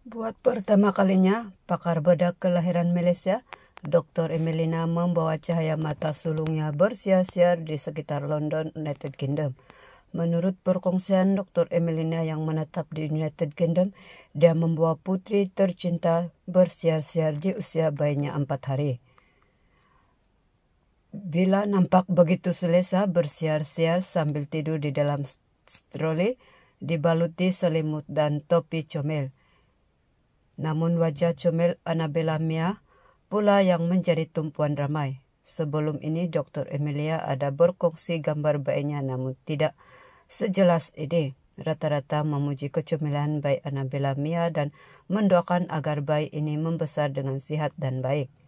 Buat pertama kalinya, pakar bedah kelahiran Malaysia, Dr. Emelina membawa cahaya mata sulungnya bersiar-siar di sekitar London, United Kingdom. Menurut perkongsian Dr. Emelina yang menetap di United Kingdom, dia membawa putri tercinta bersiar-siar di usia bayinya empat hari. Bila nampak begitu selesa bersiar-siar sambil tidur di dalam stroli, dibaluti selimut dan topi comel. Namun wajah comel Annabella Mia pula yang menjadi tumpuan ramai. Sebelum ini Dr. Emilia ada berkongsi gambar bayinya namun tidak sejelas ini. Rata-rata memuji kecemilan bayi Annabella Mia dan mendoakan agar bayi ini membesar dengan sihat dan baik.